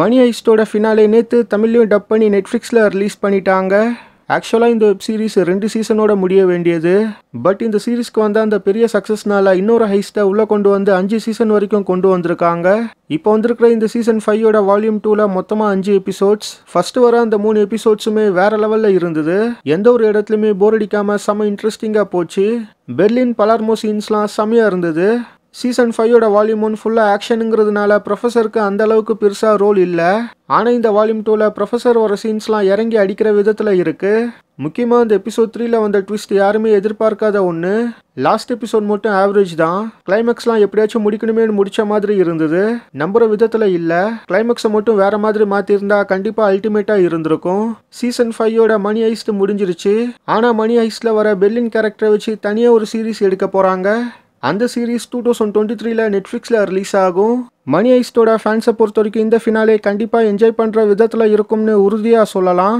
மணி ஐஸ்டோட finale நேற்று தமிழ்லையும் dub பண்ணி நெட்ஃப்ளிக்ஸில் ரிலீஸ் பண்ணிட்டாங்க ஆக்சுவலாக இந்த வெப் சீரீஸ் ரெண்டு சீசனோட முடிய வேண்டியது பட் இந்த சீரீஸ்க்கு வந்த அந்த பெரிய சக்ஸஸ்னால இன்னொரு ஹைஸ்ட்டை உள்ளே கொண்டு வந்து அஞ்சு சீசன் வரைக்கும் கொண்டு வந்திருக்காங்க இப்போ வந்திருக்கிற இந்த சீசன் ஃபைவோட வால்யூம் டூவில் மொத்தமாக அஞ்சு எபிசோட்ஸ் ஃபர்ஸ்ட் வர அந்த மூணு எபிசோட்ஸுமே வேற லெவலில் இருந்தது எந்த ஒரு இடத்துலையுமே போர் அடிக்காமல் செம்ம இன்ட்ரெஸ்டிங்காக போச்சு பெர்லின் பலார்மோ சீன்ஸ்லாம் செம்மையாக இருந்தது சீசன் ஃபைவோட வால்யூம் ஒன் ஃபுல்லாக ஆக்ஷனுங்கிறதுனால ப்ரொஃபஸருக்கு அந்த அளவுக்கு பெருசாக ரோல் இல்லை ஆனால் இந்த வால்யூம் டூவில் ப்ரொஃபஸர் வர சீன்ஸ்லாம் இறங்கி அடிக்கிற விதத்தில் இருக்குது முக்கியமாக இந்த எபிசோட் த்ரீல வந்த ட்விஸ்ட் யாருமே எதிர்பார்க்காத ஒன்று லாஸ்ட் எபிசோட் மட்டும் ஆவரேஜ் தான் கிளைமேக்ஸ்லாம் எப்படியாச்சும் முடிக்கணுமே முடிச்ச மாதிரி இருந்தது நம்புற விதத்தில் இல்லை கிளைமேக்ஸை மட்டும் வேற மாதிரி மாற்றிருந்தா கண்டிப்பாக அல்டிமேட்டாக இருந்திருக்கும் சீசன் ஃபைவோட மணி ஐஸ்ட் முடிஞ்சிருச்சு ஆனால் மணி ஐஸ்டில் வர பெல்லின் கேரக்டரை வச்சு தனியாக ஒரு சீரீஸ் எடுக்க போகிறாங்க அந்த சீரீஸ் டூ தௌசண்ட் டுவெண்ட்டி த்ரீல நெட்ஃப்ளிக்ஸில் ரிலீஸ் ஆகும் மணி ஐஸ்டோட ஃபேன்ஸை பொறுத்த வரைக்கும் இந்த ஃபினாலே கண்டிப்பாக என்ஜாய் பண்ணுற விதத்தில் இருக்கும்னு உறுதியாக சொல்லலாம்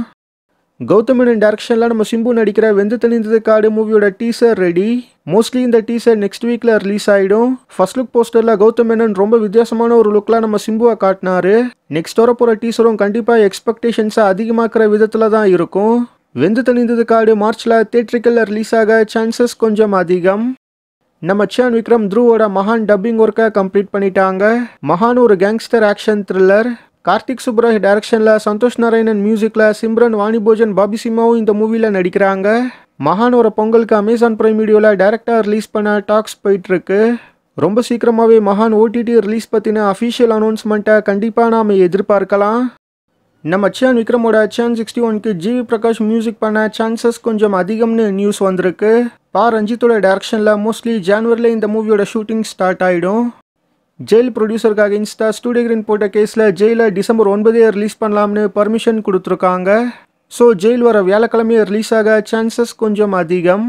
கௌதமனின் டேரக்ஷனில் நம்ம சிம்பு நடிக்கிற வெந்து தெளிந்தது காடு மூவியோட டீசர் ரெடி மோஸ்ட்லி இந்த டீசர் நெக்ஸ்ட் வீக்கில் ரிலீஸ் ஆகிடும் ஃபர்ஸ்ட் லுக் போஸ்டரில் கௌதமேனன் ரொம்ப வித்தியாசமான ஒரு லுக்கில் நம்ம சிம்புவை காட்டினாரு நெக்ஸ்ட் வர போகிற டீசரும் கண்டிப்பாக எக்ஸ்பெக்டேஷன்ஸை அதிகமாக்குற விதத்தில் தான் இருக்கும் வெந்து தெளிந்தது காடு மார்ச்சில் தேட்ரிக்கலில் ரிலீஸ் ஆக சான்சஸ் கொஞ்சம் அதிகம் நம்ம சேன் விக்ரம் த்ருவோட மகான் டப்பிங் ஒர்க்கை கம்ப்ளீட் பண்ணிட்டாங்க மகான் ஒரு gangster action thriller Karthik Subbaraj டைரக்ஷனில் சந்தோஷ் நாராயணன் மியூசிக்கில் சிம்ரன் வாணிபோஜன் பாபி சிம்மாவும் இந்த மூவியில் நடிக்கிறாங்க மகான் ஒரு பொங்கலுக்கு அமேசான் பிரைம் வீடியோவில் டேரெக்டாக ரிலீஸ் பண்ண டாக்ஸ் போயிட்டுருக்கு ரொம்ப சீக்கிரமாகவே மகான் ஓடிடி ரிலீஸ் பற்றின அஃபீஷியல் அனௌன்ஸ்மெண்ட்டை கண்டிப்பாக நாம் எதிர்பார்க்கலாம் நம்ம அச்சான் விக்ரமோட அச்சான் சிக்ஸ்டி ஒன்க்கு ஜிவி பிரகாஷ் மியூசிக் பண்ண சான்சஸ் கொஞ்சம் அதிகம்னு நியூஸ் வந்திருக்கு பா ரஞ்சித்தோட டேரக்ஷனில் மோஸ்ட்லி ஜான்வரியில் இந்த மூவியோட ஷூட்டிங் ஸ்டார்ட் ஆகிடும் ஜெயில் ப்ரொடியூசருக்காக இன்ஸ்டா ஸ்டூடியோ கிரீன் போட்ட கேஸில் ஜெயிலில் டிசம்பர் ஒன்பதே ரிலீஸ் பண்ணலாம்னு பர்மிஷன் கொடுத்துருக்காங்க ஸோ ஜெயில் வர வியாழக்கிழமையே ரிலீஸ் ஆக சான்சஸ் கொஞ்சம் அதிகம்